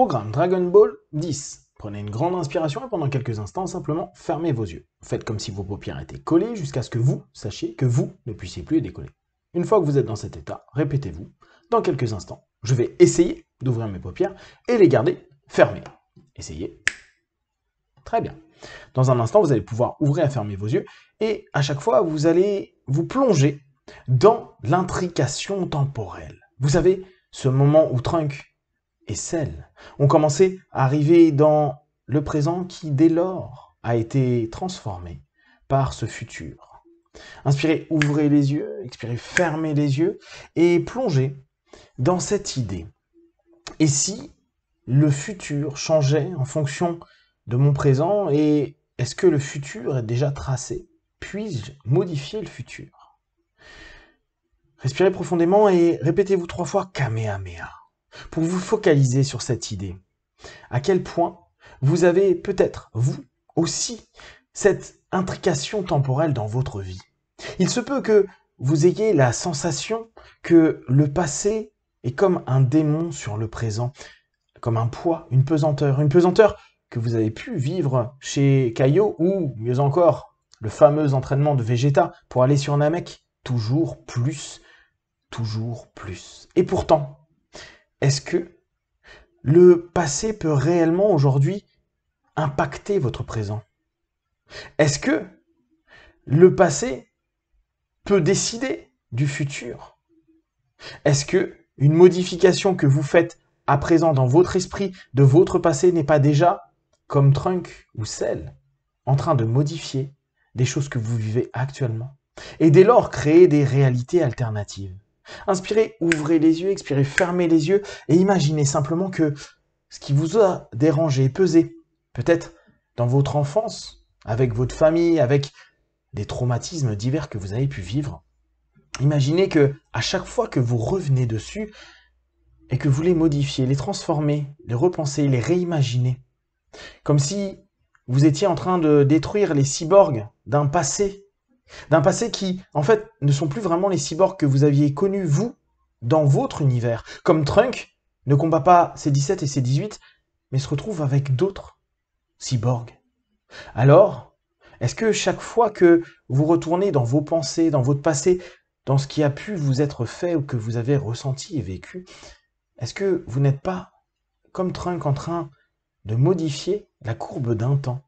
Programme Dragon Ball 10. Prenez une grande inspiration et pendant quelques instants, simplement fermez vos yeux. Faites comme si vos paupières étaient collées jusqu'à ce que vous sachiez que vous ne puissiez plus les décoller. Une fois que vous êtes dans cet état, répétez-vous. Dans quelques instants, je vais essayer d'ouvrir mes paupières et les garder fermées. Essayez. Très bien. Dans un instant, vous allez pouvoir ouvrir et fermer vos yeux et à chaque fois, vous allez vous plonger dans l'intrication temporelle. Vous savez, ce moment où Trunk et celles ont commencé à arriver dans le présent qui, dès lors, a été transformé par ce futur. Inspirez, ouvrez les yeux, expirez, fermez les yeux et plongez dans cette idée. Et si le futur changeait en fonction de mon présent et est-ce que le futur est déjà tracé Puis-je modifier le futur Respirez profondément et répétez-vous trois fois Kamehameha pour vous focaliser sur cette idée. À quel point vous avez peut-être, vous aussi, cette intrication temporelle dans votre vie. Il se peut que vous ayez la sensation que le passé est comme un démon sur le présent, comme un poids, une pesanteur, une pesanteur que vous avez pu vivre chez Caillot ou, mieux encore, le fameux entraînement de Vegeta pour aller sur Namek, toujours plus, toujours plus. Et pourtant, est-ce que le passé peut réellement aujourd'hui impacter votre présent Est-ce que le passé peut décider du futur Est-ce que une modification que vous faites à présent dans votre esprit de votre passé n'est pas déjà, comme Trunk ou Cell, en train de modifier des choses que vous vivez actuellement et dès lors créer des réalités alternatives Inspirez, ouvrez les yeux, expirez, fermez les yeux et imaginez simplement que ce qui vous a dérangé, pesé, peut-être dans votre enfance, avec votre famille, avec des traumatismes divers que vous avez pu vivre, imaginez que à chaque fois que vous revenez dessus et que vous les modifiez, les transformez, les repensez, les réimaginez, comme si vous étiez en train de détruire les cyborgs d'un passé d'un passé qui, en fait, ne sont plus vraiment les cyborgs que vous aviez connus, vous, dans votre univers. Comme Trunk ne combat pas ses 17 et ses 18, mais se retrouve avec d'autres cyborgs. Alors, est-ce que chaque fois que vous retournez dans vos pensées, dans votre passé, dans ce qui a pu vous être fait ou que vous avez ressenti et vécu, est-ce que vous n'êtes pas, comme Trunk, en train de modifier la courbe d'un temps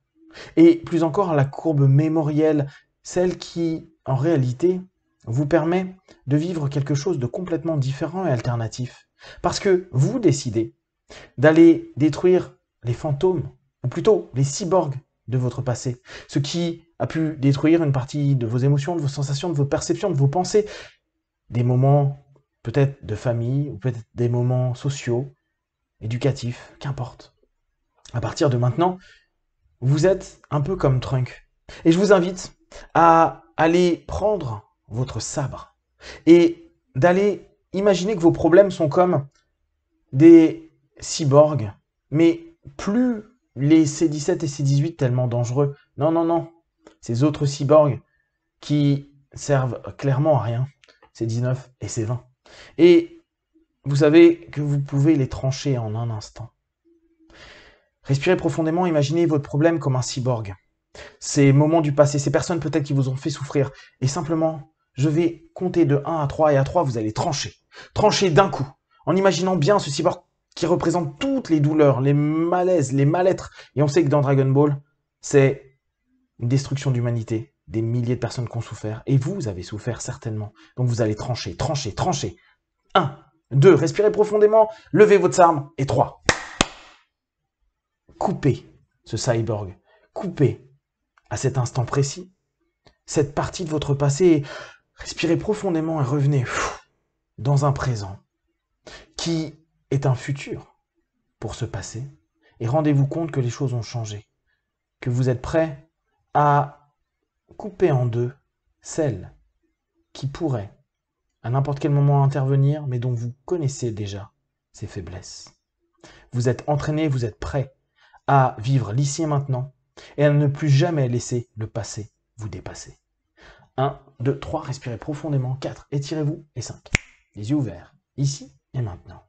Et plus encore la courbe mémorielle celle qui, en réalité, vous permet de vivre quelque chose de complètement différent et alternatif. Parce que vous décidez d'aller détruire les fantômes, ou plutôt les cyborgs de votre passé, ce qui a pu détruire une partie de vos émotions, de vos sensations, de vos perceptions, de vos pensées, des moments peut-être de famille, ou peut-être des moments sociaux, éducatifs, qu'importe. À partir de maintenant, vous êtes un peu comme Trunk. Et je vous invite à aller prendre votre sabre et d'aller imaginer que vos problèmes sont comme des cyborgs, mais plus les C17 et C18 tellement dangereux. Non, non, non. Ces autres cyborgs qui servent clairement à rien. C19 et C20. Et vous savez que vous pouvez les trancher en un instant. Respirez profondément, imaginez votre problème comme un cyborg ces moments du passé, ces personnes peut-être qui vous ont fait souffrir. Et simplement, je vais compter de 1 à 3 et à 3, vous allez trancher. Trancher d'un coup, en imaginant bien ce cyborg qui représente toutes les douleurs, les malaises, les mal-êtres. Et on sait que dans Dragon Ball, c'est une destruction d'humanité. Des milliers de personnes qui ont souffert. Et vous avez souffert certainement. Donc vous allez trancher, trancher, trancher. 1, 2, respirez profondément, levez votre arme. Et 3, coupez ce cyborg. Coupez à cet instant précis, cette partie de votre passé, respirez profondément et revenez dans un présent qui est un futur pour ce passé. Et rendez-vous compte que les choses ont changé, que vous êtes prêt à couper en deux celles qui pourraient à n'importe quel moment intervenir, mais dont vous connaissez déjà ses faiblesses. Vous êtes entraîné, vous êtes prêt à vivre l'ici et maintenant, et à ne plus jamais laisser le passé vous dépasser. 1, 2, 3, respirez profondément. 4, étirez-vous. Et 5, les yeux ouverts, ici et maintenant.